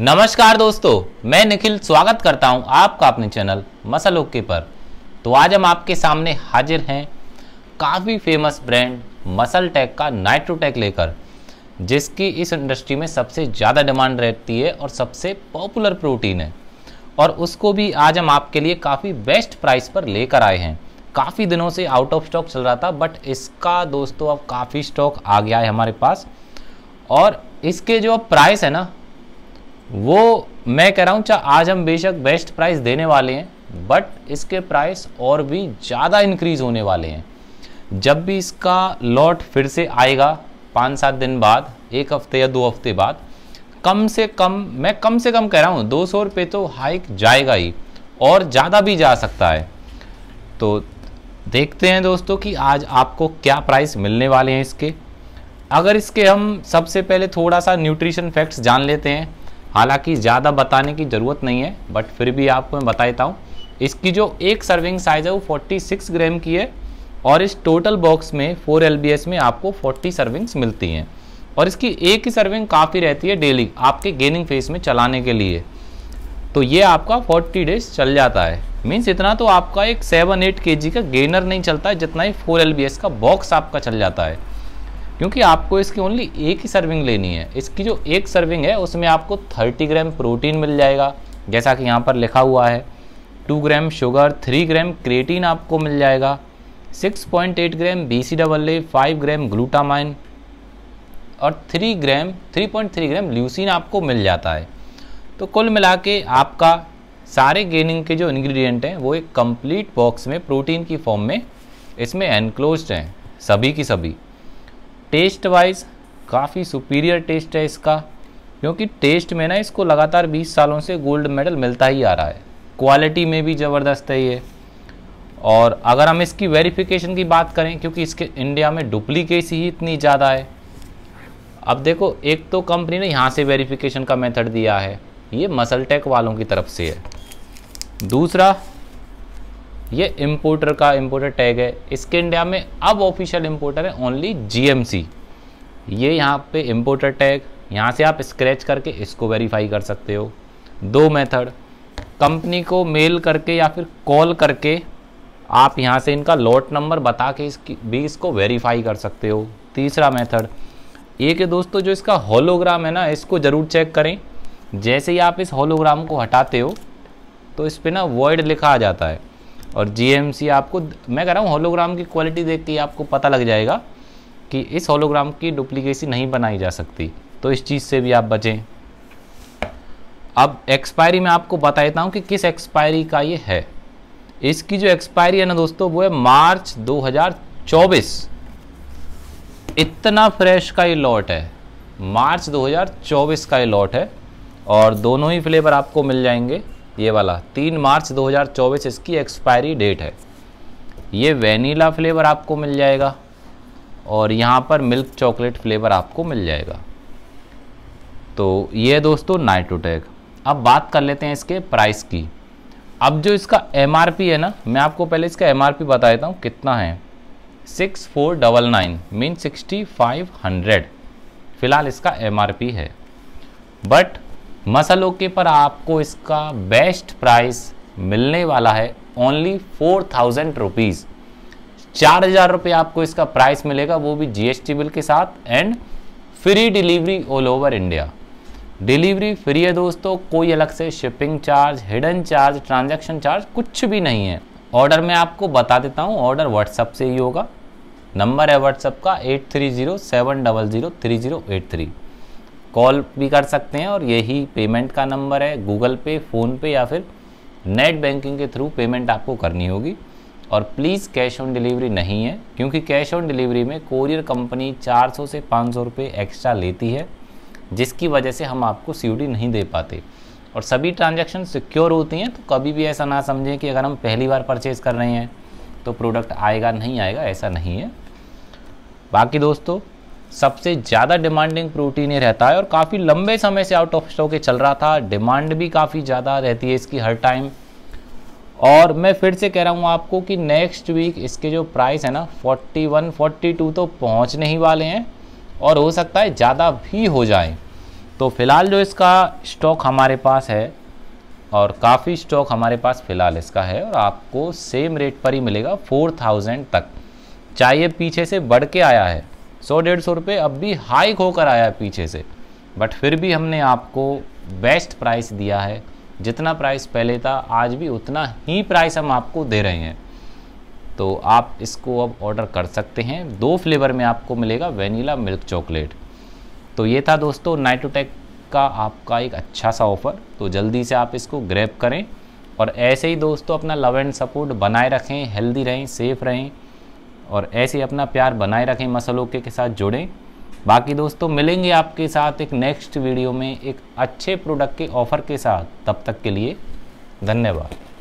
नमस्कार दोस्तों मैं निखिल स्वागत करता हूं आपका अपने चैनल मसल ओके पर तो आज हम आपके सामने हाजिर हैं काफ़ी फेमस ब्रांड मसल टैक का नाइट्रोटेक लेकर जिसकी इस इंडस्ट्री में सबसे ज़्यादा डिमांड रहती है और सबसे पॉपुलर प्रोटीन है और उसको भी आज हम आपके लिए काफ़ी बेस्ट प्राइस पर लेकर आए हैं काफ़ी दिनों से आउट ऑफ स्टॉक चल रहा था बट इसका दोस्तों अब काफ़ी स्टॉक आ गया है हमारे पास और इसके जो प्राइस है ना वो मैं कह रहा हूँ चाहे आज हम बेशक बेस्ट प्राइस देने वाले हैं बट इसके प्राइस और भी ज़्यादा इंक्रीज होने वाले हैं जब भी इसका लॉट फिर से आएगा पाँच सात दिन बाद एक हफ्ते या दो हफ्ते बाद कम से कम मैं कम से कम कह रहा हूँ दो सौ रुपये तो हाइक जाएगा ही और ज़्यादा भी जा सकता है तो देखते हैं दोस्तों कि आज आपको क्या प्राइस मिलने वाले हैं इसके अगर इसके हम सबसे पहले थोड़ा सा न्यूट्रिशन फैक्ट्स जान लेते हैं हालांकि ज़्यादा बताने की ज़रूरत नहीं है बट फिर भी आपको मैं बता देता हूँ इसकी जो एक सर्विंग साइज़ है वो 46 ग्राम की है और इस टोटल बॉक्स में 4 एल में आपको 40 सर्विंग्स मिलती हैं और इसकी एक ही सर्विंग काफ़ी रहती है डेली आपके गेनिंग फेस में चलाने के लिए तो ये आपका 40 डेज चल जाता है मीन्स इतना तो आपका एक सेवन एट के का गेनर नहीं चलता है जितना ही फोर एल का बॉक्स आपका चल जाता है क्योंकि आपको इसकी ओनली एक ही सर्विंग लेनी है इसकी जो एक सर्विंग है उसमें आपको 30 ग्राम प्रोटीन मिल जाएगा जैसा कि यहाँ पर लिखा हुआ है 2 ग्राम शुगर 3 ग्राम क्रेटीन आपको मिल जाएगा 6.8 gram B C double A five gram glutamine और 3 ग्राम 3.3 ग्राम ल्यूसिन आपको मिल जाता है तो कुल मिला के आपका सारे गेनिंग के जो इन्ग्रीडियंट हैं वो एक कम्प्लीट बॉक्स में प्रोटीन की फॉर्म में इसमें एनक्लोज हैं सभी की सभी टेस्ट वाइज काफ़ी सुपीरियर टेस्ट है इसका क्योंकि टेस्ट में ना इसको लगातार 20 सालों से गोल्ड मेडल मिलता ही आ रहा है क्वालिटी में भी ज़बरदस्त है ये और अगर हम इसकी वेरिफिकेशन की बात करें क्योंकि इसके इंडिया में डुप्लीकेस ही इतनी ज़्यादा है अब देखो एक तो कंपनी ने यहाँ से वेरिफिकेशन का मेथड दिया है ये मसल टेक वालों की तरफ से है दूसरा ये इम्पोर्टर का इम्पोर्टर टैग है इसके इंडिया में अब ऑफिशियल इम्पोर्टर है ओनली जीएमसी ये यहाँ पे इम्पोर्टर टैग यहाँ से आप स्क्रैच करके इसको वेरीफाई कर सकते हो दो मेथड कंपनी को मेल करके या फिर कॉल करके आप यहाँ से इनका लॉट नंबर बता के इसकी भी इसको वेरीफाई कर सकते हो तीसरा मेथड ये कि दोस्तों जो इसका होलोग्राम है ना इसको ज़रूर चेक करें जैसे ही आप इस होलोग्राम को हटाते हो तो इस पर ना वर्ड लिखा आ जाता है और जी आपको मैं कह रहा हूँ होलोग्राम की क्वालिटी देख के आपको पता लग जाएगा कि इस होलोग्राम की डुप्लीकेसी नहीं बनाई जा सकती तो इस चीज़ से भी आप बचें अब एक्सपायरी में आपको बता देता हूँ कि किस एक्सपायरी का ये है इसकी जो एक्सपायरी है ना दोस्तों वो है मार्च 2024 इतना फ्रेश का ये लॉट है मार्च 2024 का ये लॉट है और दोनों ही फ्लेवर आपको मिल जाएंगे ये वाला तीन मार्च 2024 इसकी एक्सपायरी डेट है ये वेनीला फ्लेवर आपको मिल जाएगा और यहाँ पर मिल्क चॉकलेट फ्लेवर आपको मिल जाएगा तो ये दोस्तों नाइट्रोटैग अब बात कर लेते हैं इसके प्राइस की अब जो इसका एम है ना मैं आपको पहले इसका एम बता देता हूँ कितना है six four double nine mean sixty five hundred फ़िलहाल इसका एम है बट मसल ओके पर आपको इसका बेस्ट प्राइस मिलने वाला है ओनली फोर थाउजेंड रुपीज़ चार हज़ार रुपये आपको इसका प्राइस मिलेगा वो भी जीएसटी बिल के साथ and free delivery all over India delivery free है दोस्तों कोई अलग से shipping charge hidden charge transaction charge कुछ भी नहीं है ऑर्डर मैं आपको बता देता हूँ ऑर्डर व्हाट्सअप से ही होगा नंबर है व्हाट्सअप का eight three zero seven double zero three zero eight three call भी कर सकते हैं और यही पेमेंट का नंबर है गूगल पे फ़ोनपे या फिर नेट बैंकिंग के थ्रू पेमेंट आपको करनी होगी और प्लीज़ कैश ऑन डिलीवरी नहीं है क्योंकि कैश ऑन डिलीवरी में कोरियर कंपनी 400 से 500 रुपये एक्स्ट्रा लेती है जिसकी वजह से हम आपको सी नहीं दे पाते और सभी ट्रांजैक्शन सिक्योर होती हैं तो कभी भी ऐसा ना समझें कि अगर हम पहली बार परचेज़ कर रहे हैं तो प्रोडक्ट आएगा नहीं आएगा ऐसा नहीं है बाकी दोस्तों सबसे ज़्यादा डिमांडिंग प्रोटीन ये रहता है और काफ़ी लंबे समय से आउट ऑफ स्टॉक ये चल रहा था डिमांड भी काफ़ी ज़्यादा रहती है इसकी हर टाइम और मैं फिर से कह रहा हूँ आपको कि नेक्स्ट वीक इसके जो प्राइस है ना 41, 42 तो पहुँचने ही वाले हैं और हो सकता है ज़्यादा भी हो जाए तो फ़िलहाल जो इसका स्टॉक हमारे पास है और काफ़ी स्टॉक हमारे पास फ़िलहाल इसका है और आपको सेम रेट पर ही मिलेगा 4000 तक चाहे पीछे से बढ़ के आया है सौ डेढ़ सौ रुपये अब भी हाइक होकर आया पीछे से बट फिर भी हमने आपको बेस्ट प्राइस दिया है जितना प्राइस पहले था आज भी उतना ही प्राइस हम आपको दे रहे हैं तो आप इसको अब ऑर्डर कर सकते हैं दो फ्लेवर में आपको मिलेगा वेनीला मिल्क चॉकलेट तो ये था दोस्तों नाइटोटेक का आपका एक अच्छा सा ऑफ़र तो जल्दी से आप इसको ग्रैप करें और ऐसे ही दोस्तों अपना लव एंड सपोर्ट बनाए रखें हेल्दी रहें सेफ़ रहें और ऐसे अपना प्यार बनाए रखें मसलों के, के साथ जुड़ें बाकी दोस्तों तो मिलेंगे आपके साथ एक नेक्स्ट वीडियो में एक अच्छे प्रोडक्ट के ऑफ़र के साथ तब तक के लिए धन्यवाद